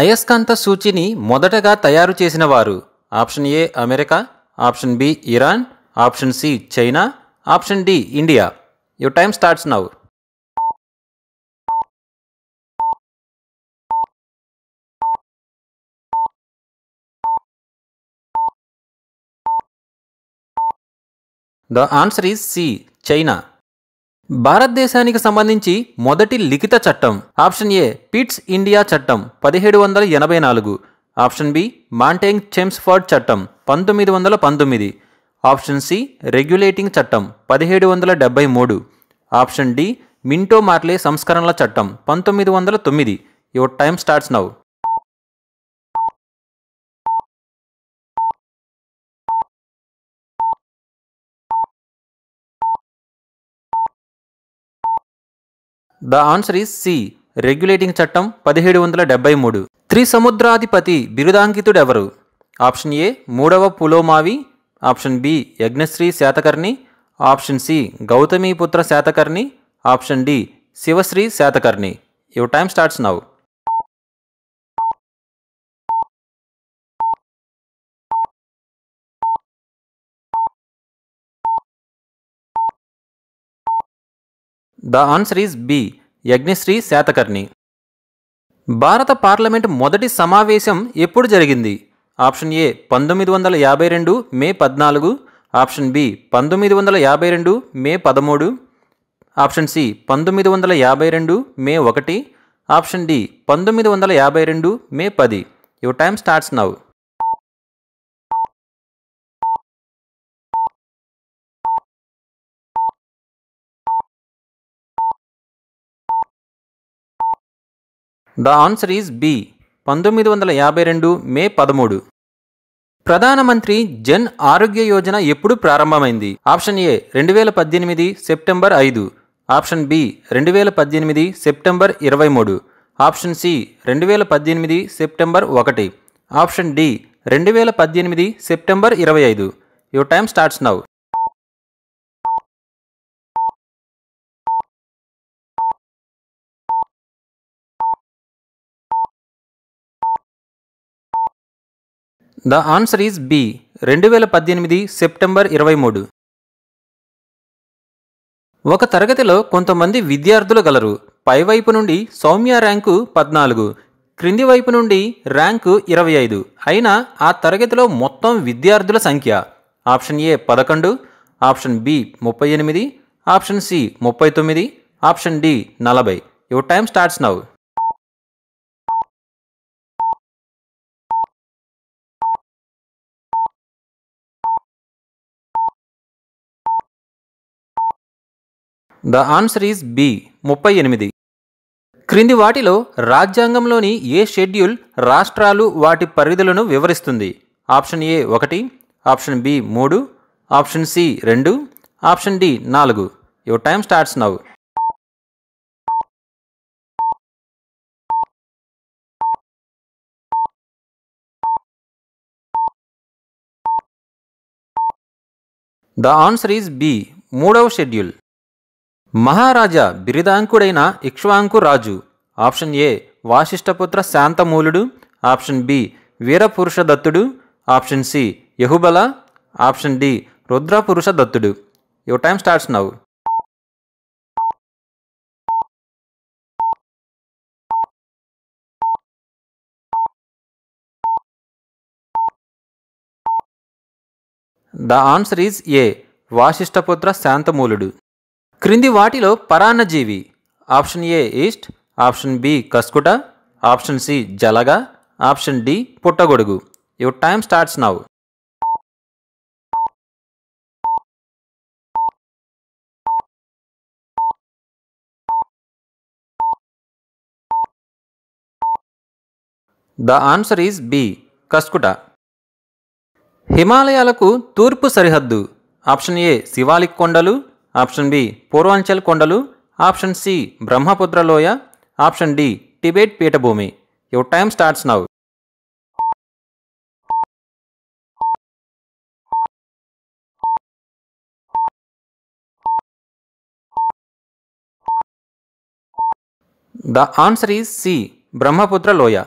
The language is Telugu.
అయస్కాంత సూచిని మొదటగా తయారు చేసిన వారు option A America option B Iran option C China option D India you time starts now the answer is C China భారతదేశానికి సంబంధించి మొదటి లిఖిత చట్టం ఆప్షన్ ఏ పిట్స్ ఇండియా చట్టం పదిహేడు వందల ఎనభై నాలుగు ఆప్షన్ బి మాంటేంగ్ చెమ్స్ఫర్డ్ చట్టం పంతొమ్మిది వందల పంతొమ్మిది ఆప్షన్ సి రెగ్యులేటింగ్ చట్టం పదిహేడు వందల డెబ్బై మూడు ఆప్షన్ డి మింటో మార్లే సంస్కరణల చట్టం పంతొమ్మిది వందల తొమ్మిది your time starts now the answer is C regulating చట్టం పదిహేడు వందల డెబ్బై మూడు త్రిసముద్రాధిపతి బిరుదాంకితుడెవరు ఆప్షన్ ఏ మూడవ Pulomavi option B Yajnasri Satakarni option C Gautamiputra Satakarni option D Sivasri Satakarni your time starts now the answer is B Yajnasri Satakarni భారత పార్లమెంట్ మొదటి సమావేశం ఎప్పుడు జరిగింది ఆప్షన్ ఏ పంతొమ్మిది వందల యాభై రెండు మే పద్నాలుగు ఆప్షన్ బి పంతొమ్మిది వందల యాభై రెండు మే పదమూడు ఆప్షన్ సి పంతొమ్మిది వందల యాభై రెండు మే ఒకటి ఆప్షన్ డి పంతొమ్మిది వందల యాభై రెండు మే పది your time starts now the answer is B పంతొమ్మిది వందల యాభై రెండు మే పదమూడు ప్రధానమంత్రి జన్ ఆరోగ్య యోజన ఎప్పుడు ప్రారంభమైంది ఆప్షన్ ఏ రెండు వేల పద్దెనిమిది సెప్టెంబర్ ఐదు ఆప్షన్ బి రెండు వేల పద్దెనిమిది సెప్టెంబర్ ఇరవై మూడు ఆప్షన్ సి రెండు వేల పద్దెనిమిది సెప్టెంబర్ ఒకటి ఆప్షన్ డి రెండు వేల పద్దెనిమిది సెప్టెంబర్ ఇరవై ఐదు your time starts now the answer is B రెండు వేల పద్దెనిమిది సెప్టెంబర్ ఇరవై మూడు ఒక తరగతిలో కొంతమంది విద్యార్థులు గలరు పైవైపు నుండి సౌమ్య ర్యాంకు పద్నాలుగు క్రింది వైపు నుండి ర్యాంకు ఇరవై ఐదు అయినా ఆ తరగతిలో మొత్తం విద్యార్థుల సంఖ్య ఆప్షన్ ఏ పదకొండు ఆప్షన్ బి ముప్పై ఎనిమిది ఆప్షన్ సి ముప్పై తొమ్మిది ఆప్షన్ డి నలభై your time starts now the answer is B ముప్పై ఎనిమిది క్రింది వాటిలో రాజ్యాంగంలోని ఏ షెడ్యూల్ రాష్ట్రాలు వాటి పరిధులను వివరిస్తుంది ఆప్షన్ ఏ ఒకటి ఆప్షన్ బి మూడు ఆప్షన్ సి రెండు ఆప్షన్ డి నాలుగు your time starts now the answer is B మూడవ షెడ్యూల్ మహారాజా బిరిదాంకుడైన ఇక్ష్వాంకు రాజు ఆప్షన్ ఏ వాసిష్టపుత్ర శాంతమూలుడు ఆప్షన్ బి వీరపురుషదత్తుడు దత్తుడు option C Ehuvala option D రుద్రపురుషదత్తుడు దత్తుడు your time starts now the answer is A Vasishthiputra శాంతమూలుడు క్రింది వాటిలో పరాన్నజీవి option A yeast option B cuscuta option C జలగ ఆప్షన్ డి పుట్టగొడుగు your time starts now the answer is B cuscuta హిమాలయాలకు తూర్పు సరిహద్దు ఆప్షన్ ఏ శివాలిక్ కొండలు ఆప్షన్ బి పూర్వాంచల్ కొండలు ఆప్షన్ సి బ్రహ్మపుత్ర లోయ ఆప్షన్ డి టిబెట్ పీఠభూమి your time starts now the answer is C Brahmaputra లోయ